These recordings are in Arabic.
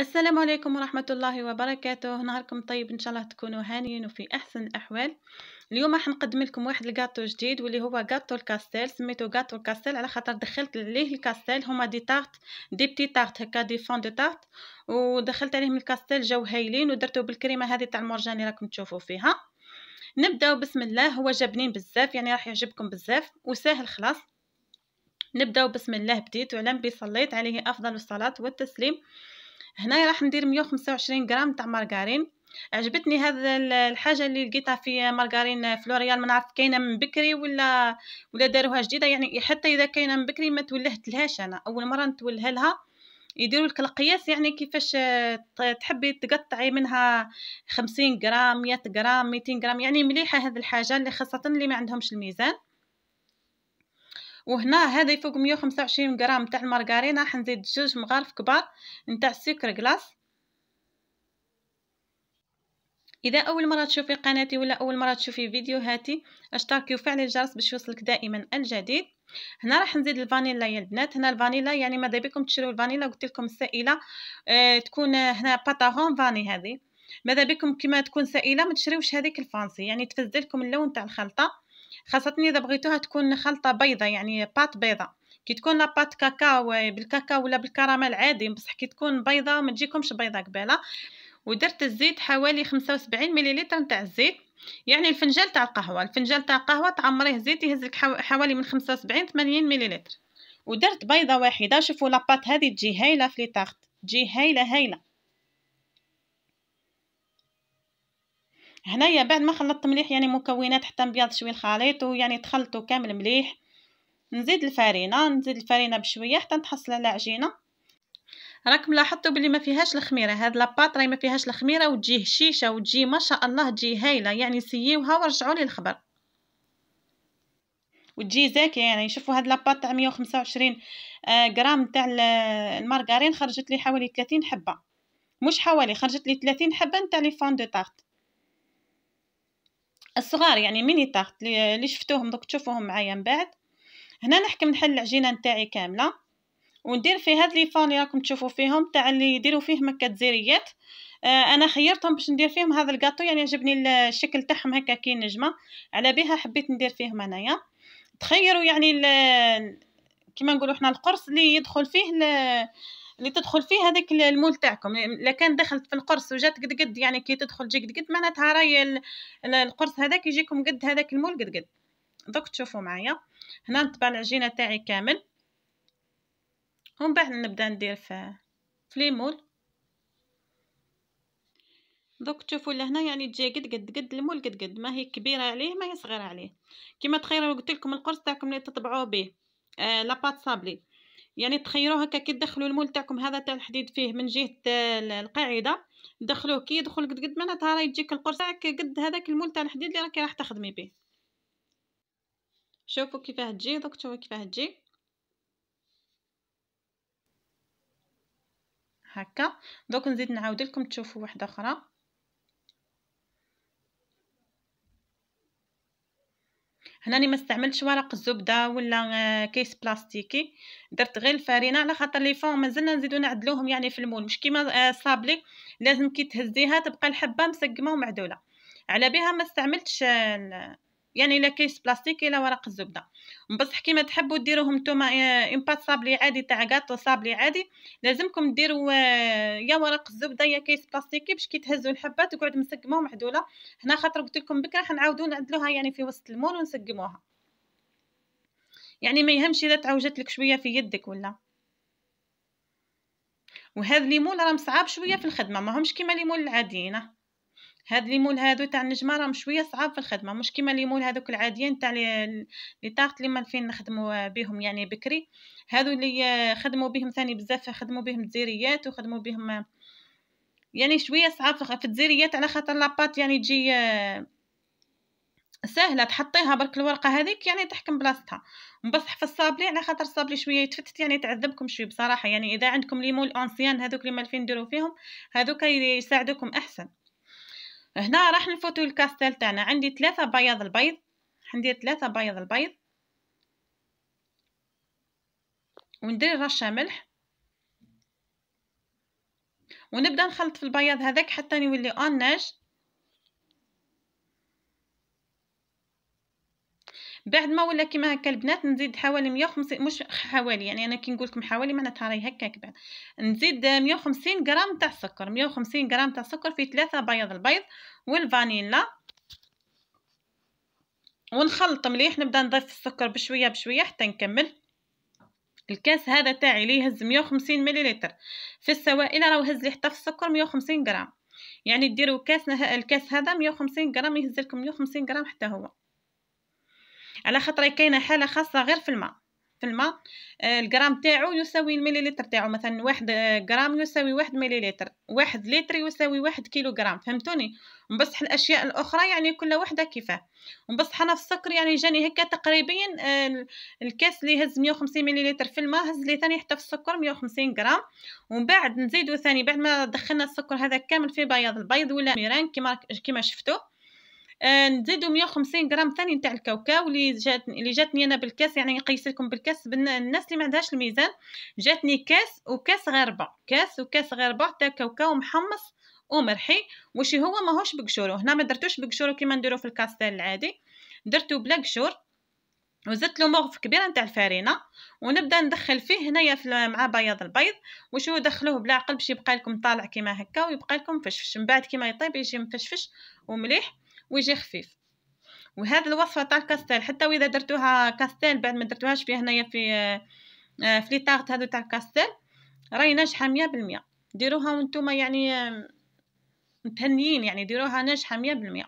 السلام عليكم ورحمة الله وبركاته نهاركم طيب إن شاء الله تكونوا هانيين وفي أحسن الأحوال اليوم نقدم لكم واحد الكاتو جديد واللي هو كاتو الكاستيل سميتو كاتو الكاستيل على خاطر دخلت عليه الكاستيل هما دي تارت دي بتي تارت هكا دي فون دي تارت ودخلت عليهم الكاستيل جو هايلين ودرتو بالكريمة هذه تاع المرجان اللي راكم تشوفوا فيها نبداو بسم الله هو جبنين بزاف يعني راح يعجبكم بزاف وسهل خلاص نبداو بسم الله بديت وعلم بي صليت عليه افضل الصلاه والتسليم هنايا راح ندير 125 غرام تاع مارغرين عجبتني هذا الحاجه اللي لقيتها في مارغرين فلوريال ما نعرف كاينه من بكري ولا ولا داروها جديده يعني حتى اذا كاينه من بكري ما تولهتلهاش انا اول مره نتوله لها يديروا لك القياس يعني كيفاش تحبي تقطعي منها خمسين غرام مية غرام ميتين غرام يعني مليحه هذه الحاجه اللي خاصه اللي ما عندهمش الميزان وهنا هذا يفوق 125 غرام تاع المارغرينه نزيد جوج مغارف كبار نتاع السكر كلاص اذا اول مره تشوفي قناتي ولا اول مره تشوفي فيديوهاتي اشتركي وفعلي الجرس باش يوصلك دائما الجديد هنا راح نزيد الفانيلا يا البنات هنا الفانيلا يعني ماذا بكم تشريو الفانيلا قلت لكم السائله آه تكون هنا باتاغون فاني هذه ماذا بكم كما تكون سائله ما تشريوش هذيك الفانسي يعني تفزلكم اللون تاع الخلطه خاصة إذا بغيتوها تكون خلطة بيضة يعني بات بيضة كي تكون لابات كاكاو بالكاكاو ولا بالكراميل عادي بصح كي تكون بيضة ما تجيكمش بيضة قبالة ودرت الزيت حوالي 75 مليلتر نتاع الزيت يعني الفنجان تاع القهوة الفنجان تاع القهوة تعمريه زيت يهزلك حوالي من 75 80 مليلتر ودرت بيضة واحدة شوفوا لاباط هذه تجي هايلة في لي تاخت تجي هايلة هايلة هنايا بعد ما خلطت مليح يعني مكونات حتى نبيض شوي الخليط ويعني تخلطو كامل مليح نزيد الفرينه نزيد الفرينه بشويه حتى نتحصل على عجينه راكم لاحظتوا بلي ما فيهاش الخميره هاد لاباط راهي ما فيهاش الخميره وتجي هشيشه وتجي ما شاء الله تجي هايله يعني سييوها ورجعوا لي الخبر وتجي زاكيه يعني شوفوا هاد لاباط تاع 125 آه، غرام تاع المارغرين خرجت لي حوالي 30 حبه مش حوالي خرجت لي 30 حبه نتاع لي فون دو تارت الصغار يعني ميني طارت اللي شفتوهم دوك تشوفوهم معايا من بعد هنا نحكم نحل العجينه نتاعي كامله وندير في هاد لي فون اللي راكم تشوفوا فيهم تاع اللي يديروا فيه مكه تزيريات آه، انا خيرتهم باش ندير فيهم هذا الكاطو يعني عجبني الشكل تاعهم هكا كي نجمه على بها حبيت ندير فيهم انايا تخيروا يعني كيما نقولوا حنا القرص اللي يدخل فيه اللي تدخل فيه هذاك المول تاعكم يعني لكان دخلت في القرص وجات قد قد يعني كي تدخل تجي قد قد معناتها راي القرص هذاك يجيكم قد هذاك المول قد قد دوك تشوفوا معايا هنا نطبع العجينه تاعي كامل ومن بعد نبدا ندير في في ليمول دوك تشوفوا لهنا يعني تجي قد قد قد المول قد قد ما هي كبيره عليه ما هي صغيره عليه كما تخيلوا قلت لكم القرص تاعكم اللي تطبعوا به آه لاباط صابلي يعني تخيروه هكا كي تدخلوا المول تاعكم هذا تاع الحديد فيه من جهه آه، القاعده دخلوه كي يدخل قد قد نتا راه يجيك القرص تاعك قد هذاك المول تاع الحديد اللي راكي راح تخدمي به شوفوا كيفاه تجي دوك شوفوا كيفاه تجي هكا دوك نزيد نعاود لكم تشوفوا واحده اخرى هنا ما استعملتش ورق الزبده ولا آه، كيس بلاستيكي درت غير الفرينه على خاطر لي فون مازلنا نزيدو نعدلوهم يعني في المول مش كيما آه، صابلي لازم كي تهزيها تبقى الحبه مسقمه ومعدوله على بها ما استعملتش آه، يعني لا كيس بلاستيك لا ورق الزبده بصح كيما تحبوا ديروهم نتوما آه، بات صابلي عادي تاع غاطو صابلي عادي لازمكم ديروا آه، يا ورق الزبده يا كيس بلاستيكي باش كي تهزوا الحبه تقعد مسقمه ومعدوله هنا خاطر قلت لكم بكره نعاودوا نعدلوها يعني في وسط المول ونسقموها يعني ما يهمش اذا تعوجت لك شويه في يدك ولا وهذا الليمون راه مصعب شويه في الخدمه ماهمش كيما الليمون العاديين هاد ليمول هادو تاع النجمه راهم شويه صعاب في الخدمه مش كيما ليمول هادوك العاديين تاع لي طارت اللي مالفين نخدموا بهم يعني بكري هادو اللي خدموا بهم ثاني بزاف خدموا بهم الجزيريات وخدموا بهم يعني شويه صعاب في الجزيريات على خاطر لاباط يعني تجي سهله تحطيها برك الورقه هذيك يعني تحكم بلاصتها بصح في الصابلي على خاطر الصابلي شويه يتفتت يعني تعذبكم شويه بصراحه يعني اذا عندكم ليمون اونسيان هذوك اللي مالفين ديروا فيهم هذوك يساعدوكم احسن هنا راح نفوتو الكاستيل تاعنا عندي ثلاثة بياض البيض ندير ثلاثة بياض البيض وندير رشة ملح ونبدا نخلط في البياض هذاك حتى يولي ناج بعد ما ولا كيما هكا البنات نزيد حوالي 150 مش حوالي يعني انا كي نقول لكم حوالي معناتها راهي هكاك بعد نزيد 150 غرام تاع السكر 150 غرام تاع السكر في ثلاثة بياض البيض والفانيلا ونخلط مليح نبدا نضيف السكر بشويه بشويه حتى نكمل الكاس هذا تاعي اللي يهز 150 مليلتر في السوائل راهو هز لي حتى في السكر 150 غرام يعني ديروا كاس الكاس هذا 150 غرام يهز لكم 150 غرام حتى هو على خاطر كاينه حاله خاصه غير في الماء في الماء آه، الجرام تاعو يساوي المليلتر تاعو مثلا واحد آه، جرام يساوي واحد مليلتر واحد لتر يساوي واحد كيلو جرام فهمتوني بصح الاشياء الاخرى يعني كل وحده كيفاه بصح انا في السكر يعني جاني هكا تقريبا آه، الكاس اللي هز 150 مليلتر في الماء هز لي ثاني حتى في السكر 150 جرام ومن بعد نزيدو ثاني بعد ما دخلنا السكر هذا كامل في بياض البيض ولا ميران كيما كيما شفتوا آه، نزيدو 150 غرام ثاني نتاع الكاوكاو اللي جات اللي جاتني انا بالكاس يعني نقيس لكم بالكاس الناس اللي ما عندهاش الميزان جاتني كاس وكاس غربه كاس وكاس غربه تاع كاوكاو محمص ومرحي وشي هو ماهوش بقشورو هنا ما درتوش بقشورو كيما نديرو في الكاستيل العادي درتو بلا قشور وزدت له مغرف كبيره نتاع الفارينه ونبدا ندخل فيه هنايا في مع بياض البيض وشو دخلوه بلا عقل باش يبقى لكم طالع كيما هكا ويبقى لكم فشفش من بعد كيما يطيب يجي مفشفش ومليح ويجي خفيف وهذه الوصفه تاع الكاستيل حتى واذا درتوها كاستيل بعد ما درتوهاش فيه هنايا في آه، آه، في لي تارت هذو تاع الكاستيل راهي ناجحه 100% ديروها وانتم يعني آه، متهنيين يعني ديروها ناجحه 100%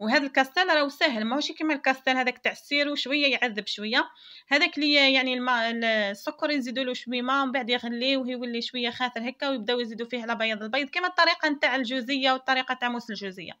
وهذا الكاستيل راهو ساهل ماهوش كيما الكاستيل هذاك تاع السير وشويه يعذب شويه هذاك اللي يعني الماء السكر يزيدوا له شويه ماء ومن بعد يغلي ويولي شويه خاثر هكا ويبداو يزيدوا فيه الابيض البيض كيما الطريقه نتاع الجوزيه والطريقه تاع موس الجوزيه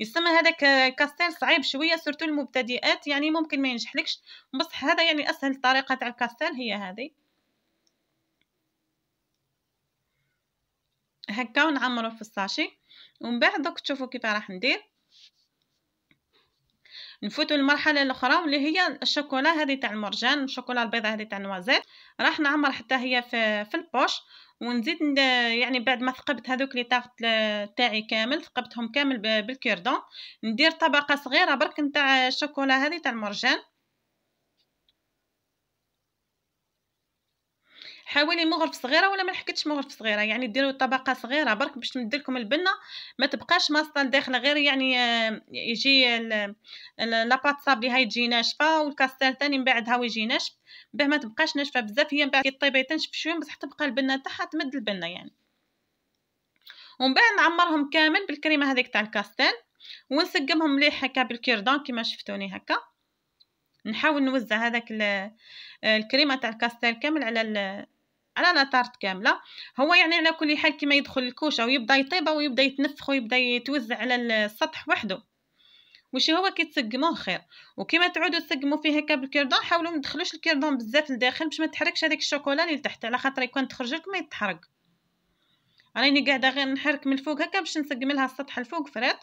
يسمى هذا كاستيل صعيب شويه سورتو المبتدئات يعني ممكن ما ينجحلكش بصح هذا يعني اسهل طريقه تاع الكاستيل هي هذه هكا ونعمرو في الساشي ومن بعد دوك تشوفوا كيف راح ندير نفوتوا المرحله الاخرى واللي هي الشوكولا هذه تاع المرجان الشوكولا البيضاء هذه تاع النوازيت راح نعمر حتى هي في, في البوش ونزيد يعني بعد ما ثقبت هذوك لي طاغت تاعي كامل ثقبتهم كامل بالكيردون ندير طبقه صغيره برك نتاع الشوكولا هذه تاع المرجان حاولي مغرف صغيره ولا ما لحقتش مغرف صغيره يعني ديروا طبقه صغيره برك باش تمد لكم البنه ما تبقاش ماسطه داخله غير يعني آه، يجي لاباط صابلي هاي تجي ناشفه والكاستيل ثاني من بعد هاو يجي ناشف باه ما تبقاش ناشفه بزاف هي من بعد كي طيبه تنشف شويه بصح تبقى البنه تاعها تمد البنه يعني ومن بعد نعمرهم كامل بالكريمه هذيك تاع الكاستيل ونسقمهم مليح هكا بالكيردون كما شفتوني هكا نحاول نوزع هذاك آه، الكريمه تاع الكاستيل كامل على على لا كامله هو يعني على كل حال كيما يدخل الكوشه ويبدا يطيب ويبدا يتنفخ ويبدا يتوزع على السطح وحده وشي هو كيتسقموه خير وكيما تعودوا تسقموا فيه هكا بالكردون حاولوا ما تدخلوش الكردون بزاف لداخل باش ما تحركش هذيك الشوكولا اللي لتحت على خاطر يكون تخرج لك ما يتحرق راني قاعده غير نحرك من الفوق هكا باش نسقم لها السطح الفوق فريط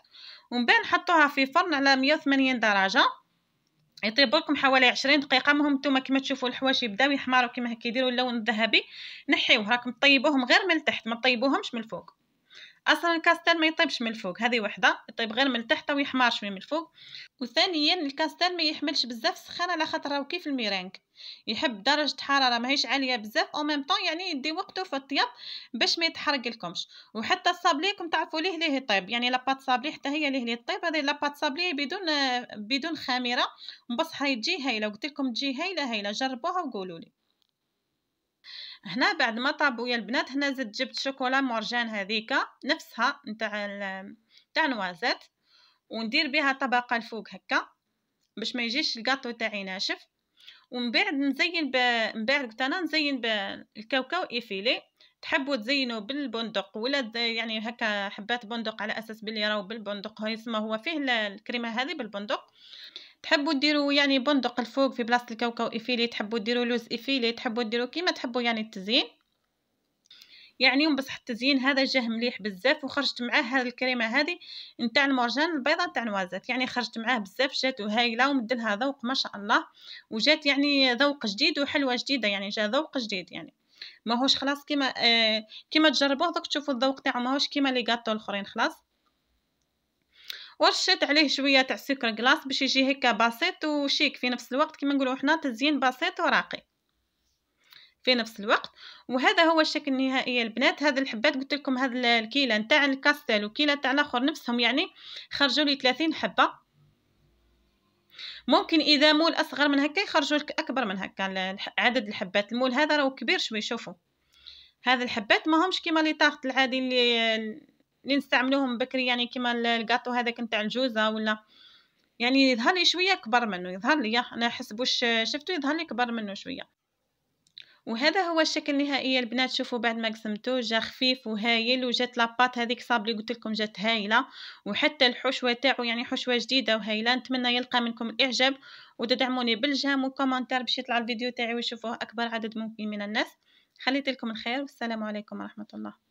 ومن بعد نحطوها في فرن على 180 درجه يطيب لكم حوالي 20 دقيقه المهم نتوما كما تشوفوا الحوايج يبداو يحمروا كما هكا يديروا اللون الذهبي نحيوه راكم طيبوهم غير من التحت ما طيبوهمش من الفوق اصلا الكاستيل ما يطيبش من الفوق هذه وحده يطيب غير من تحت ويحمر شويه من الفوق وثانيا الكاستيل ما يحملش بزاف السخانه على خاطر راهو كيف الميرينغ يحب درجه حراره ماهيش عاليه بزاف او ميم طون يعني يدي وقته في الطياب باش ما يتحرق لكمش وحتى الصابليكم تعرفوا ليه ليه يطيب يعني لاباط صابلي حتى هي ليه ليه طيب هذه لاباط صابلي بدون بدون خميره وبصح تجي هايله قلت لكم تجي هايله هايله جربوها وقولوا لي هنا بعد ما طابوا يا البنات هنا زدت جبت شوكولا مورجان هذيك نفسها نتاع نتاع نوازات وندير بها طبقه الفوق هكا باش ما يجيش الكاطو تاعي ناشف ومن بعد نزين ب... من بعد قلت انا نزين بالكاوكاو ايفيلي تحبوا تزينوا بالبندق ولا يعني هكا حبات بندق على اساس بلي راهو بالبندق هو اسمه هو فيه الكريمه هذه بالبندق تحبوا ديروا يعني بندق الفوق في بلاصه الكاوكاو افيلي تحبوا ديروا لوز افيلي تحبوا ديروا كيما تحبوا يعني التزيين يعني بصح التزيين هذا جه مليح بزاف وخرجت معاه هذه الكريمه هذه نتاع المرجان البيضه نتاع نوازات يعني خرجت معاه بزاف جات وهايله ومدلها ذوق ما شاء الله وجات يعني ذوق جديد وحلوه جديده يعني جا ذوق جديد يعني ماهوش خلاص كيما آه كيما تجربوه دوك تشوفوا الذوق تاعو ماهوش كيما لي غاطو الاخرين خلاص ورشيت عليه شويه تاع سكر كلاص باش يجي هكا بسيط وشيك في نفس الوقت كيما نقولوا حنا تزيين بسيط وراقي في نفس الوقت وهذا هو الشكل النهائي البنات هذا الحبات قلت لكم هذا الكيله نتاع الكاستيل وكيله تاع الاخر نفسهم يعني خرجوا لي 30 حبه ممكن اذا مول اصغر من هكا يخرجوا لك اكبر من هكا عدد الحبات المول هذا راهو كبير شوي شوفوا هذا الحبات ماهمش كيما لي طاغت العادي اللي اللي نستعملوهم بكري يعني كيما الكاطو هذاك نتاع الجوزه ولا يعني يظهر لي شويه كبر منه يظهر لي انا حسبوش شفتو يظهر لي كبر منه شويه وهذا هو الشكل النهائي البنات شوفوا بعد ما قسمته جا خفيف وهايل وجات لاباط هذيك صابلي قلت لكم جات هايله وحتى الحشوه تاعو يعني حشوه جديده وهايله نتمنى يلقى منكم الاعجاب وتدعموني بالجام وكومنتار باش يطلع الفيديو تاعي ويشوفوه اكبر عدد ممكن من الناس خليت لكم الخير والسلام عليكم ورحمه الله